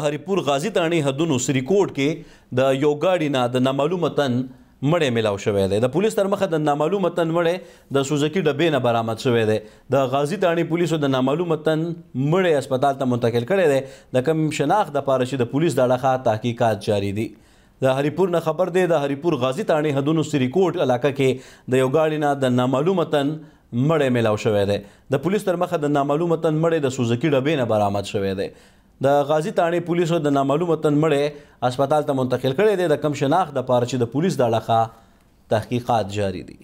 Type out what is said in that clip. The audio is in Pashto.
هریپور غازی تانی حدونو سریکوټ کې د یو گاډی نه د نامعلوم تن مړې ملاو شوې ده د پولیس تر مخه د نامعلوم تن مړې د سوزکی ډبې نه برامت شوې ده د غازی تانی پولیسو د نامعلوم تن مړې هسپتال ته منتقل کړي ده د کم شناخت د پاره چې د پولیس د اړخه تحقیقات جاری دي د هریپور نه خبر ده د هریپور غازی تانی حدونو سریکوټ علاقه کې د یو گاډی نه د نامعلوم تن مړې ملاو شوې ده د پولیس تر مخه د نامعلوم تن مړې د سوزکی ډبې نه برامت شوې ده د غازی تانې پولیسو د نامعلوم وطن مړې هسپتال ته منتقل کړي دي د کم شناخت د پاره چې د پولیس د لخوا تحقیقات جاری دي